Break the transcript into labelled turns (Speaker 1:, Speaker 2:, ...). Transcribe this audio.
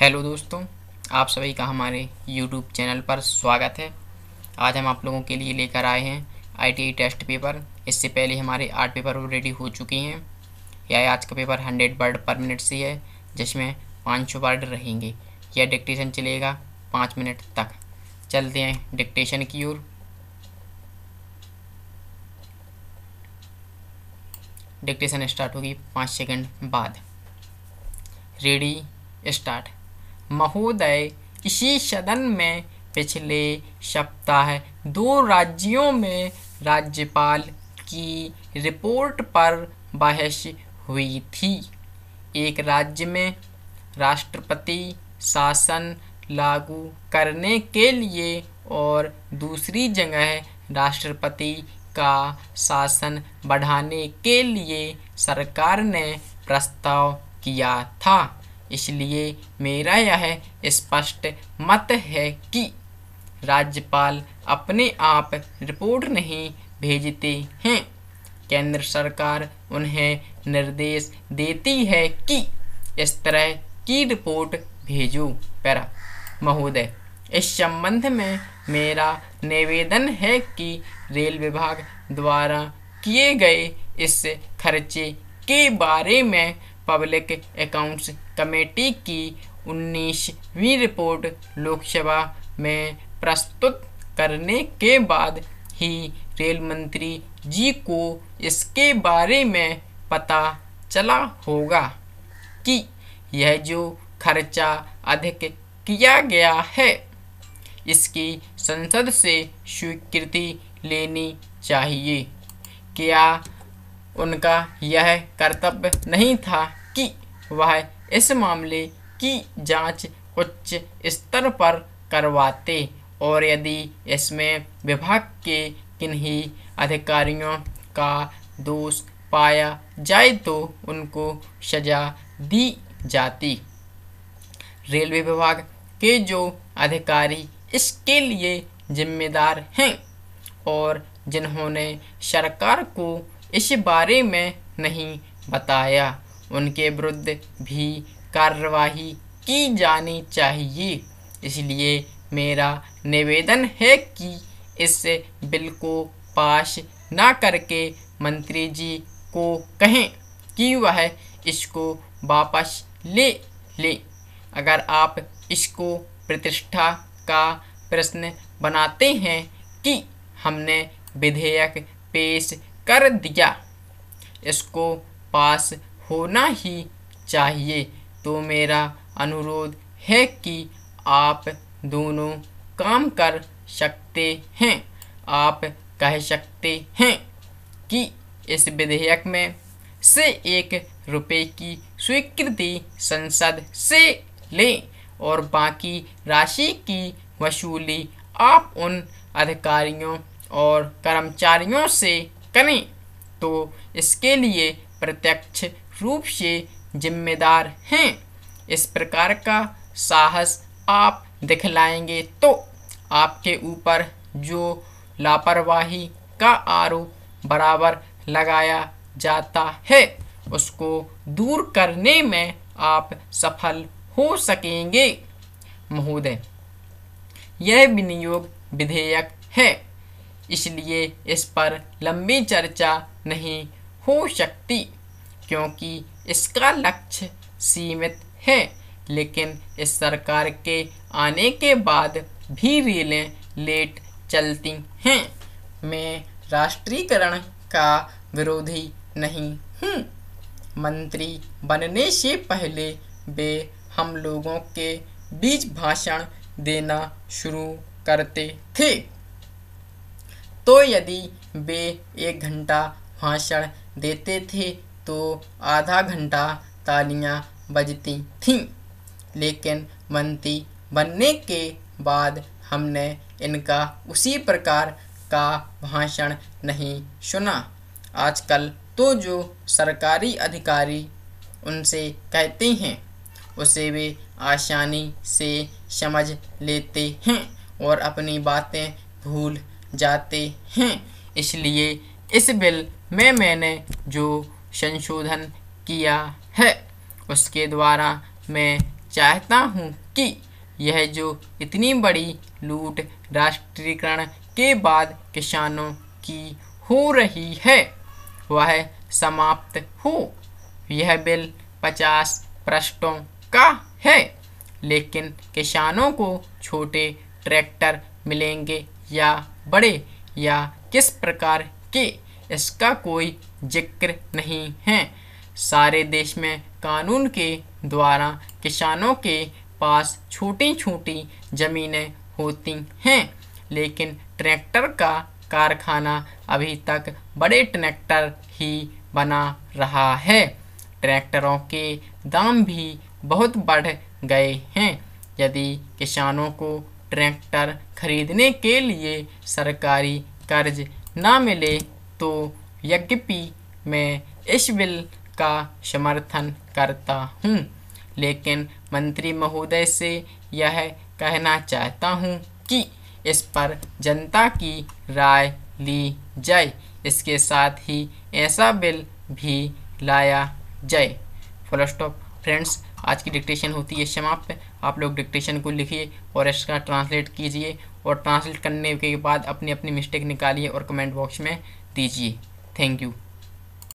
Speaker 1: Hello दोस्तों आप सभी का हमारे यूट्यूब चैनल पर स्वागत है आज हम आप लोगों के लिए लेकर आए हैं आईटीआई टेस्ट पेपर इससे पहले हमारे आठ पेपर ऑलरेडी हो चुके हैं यह आज का paper hundred word per minute से है जिसमें पाँच सौ वर्ड रहेंगे यह डिक्टेशन चलेगा पाँच मिनट तक चलते हैं डिक्टेशन की ओर डिक्टेशन स्टार्ट होगी पाँच सेकंड बाद रेडी स्टार्ट महोदय इसी सदन में पिछले सप्ताह दो राज्यों में राज्यपाल की रिपोर्ट पर बहस हुई थी एक राज्य में राष्ट्रपति शासन लागू करने के लिए और दूसरी जगह राष्ट्रपति का शासन बढ़ाने के लिए सरकार ने प्रस्ताव किया था इसलिए मेरा यह स्पष्ट मत है कि राज्यपाल अपने आप रिपोर्ट नहीं भेजते हैं केंद्र सरकार उन्हें निर्देश देती है कि इस तरह की रिपोर्ट भेजो पैरा महोदय इस संबंध में मेरा निवेदन है कि रेल विभाग द्वारा किए गए इस खर्चे के बारे में पब्लिक अकाउंट्स कमेटी की उन्नीसवीं रिपोर्ट लोकसभा में प्रस्तुत करने के बाद ही रेल मंत्री जी को इसके बारे में पता चला होगा कि यह जो खर्चा अधिक किया गया है इसकी संसद से स्वीकृति लेनी चाहिए क्या उनका यह कर्तव्य नहीं था कि वह इस मामले की जांच उच्च स्तर पर करवाते और यदि इसमें विभाग के किन्हीं अधिकारियों का दोष पाया जाए तो उनको सजा दी जाती रेलवे विभाग के जो अधिकारी इसके लिए जिम्मेदार हैं और जिन्होंने सरकार को इस बारे में नहीं बताया उनके विरुद्ध भी कार्रवाई की जानी चाहिए इसलिए मेरा निवेदन है कि इस बिल को पास ना करके मंत्री जी को कहें कि वह इसको वापस ले ले अगर आप इसको प्रतिष्ठा का प्रश्न बनाते हैं कि हमने विधेयक पेश कर दिया इसको पास होना ही चाहिए तो मेरा अनुरोध है कि आप दोनों काम कर सकते हैं आप कह सकते हैं कि इस विधेयक में से एक रुपये की स्वीकृति संसद से लें और बाकी राशि की वसूली आप उन अधिकारियों और कर्मचारियों से करें तो इसके लिए प्रत्यक्ष रूप से जिम्मेदार हैं इस प्रकार का साहस आप दिखलाएंगे तो आपके ऊपर जो लापरवाही का आरोप बराबर लगाया जाता है उसको दूर करने में आप सफल हो सकेंगे महोदय यह विनियोग विधेयक है इसलिए इस पर लंबी चर्चा नहीं हो सकती क्योंकि इसका लक्ष्य सीमित है लेकिन इस सरकार के आने के बाद भी रेलें लेट चलती हैं मैं राष्ट्रीयकरण का विरोधी नहीं हूँ मंत्री बनने से पहले वे हम लोगों के बीच भाषण देना शुरू करते थे तो यदि वे एक घंटा भाषण देते थे तो आधा घंटा तालियां बजती थीं लेकिन मंत्री बनने के बाद हमने इनका उसी प्रकार का भाषण नहीं सुना आजकल तो जो सरकारी अधिकारी उनसे कहते हैं उसे वे आसानी से समझ लेते हैं और अपनी बातें भूल जाते हैं इसलिए इस बिल में मैंने जो संशोधन किया है उसके द्वारा मैं चाहता हूँ कि यह जो इतनी बड़ी लूट राष्ट्रीयकरण के बाद किसानों की हो रही है वह समाप्त हो यह बिल पचास पृष्ठों का है लेकिन किसानों को छोटे ट्रैक्टर मिलेंगे या बड़े या किस प्रकार के इसका कोई जिक्र नहीं है सारे देश में कानून के द्वारा किसानों के पास छोटी छोटी ज़मीनें होती हैं लेकिन ट्रैक्टर का कारखाना अभी तक बड़े ट्रैक्टर ही बना रहा है ट्रैक्टरों के दाम भी बहुत बढ़ गए हैं यदि किसानों को ट्रैक्टर खरीदने के लिए सरकारी कर्ज ना मिले तो यद्यपि मैं इस बिल का समर्थन करता हूँ लेकिन मंत्री महोदय से यह कहना चाहता हूँ कि इस पर जनता की राय ली जाए इसके साथ ही ऐसा बिल भी लाया जाए फुल स्टॉप फ्रेंड्स आज की डिक्टेशन होती है समाप्त आप लोग डिक्टेशन को लिखिए और इसका ट्रांसलेट कीजिए और ट्रांसलेट करने के बाद अपनी अपनी मिस्टेक निकालिए और कमेंट बॉक्स में दीजिए Thank you.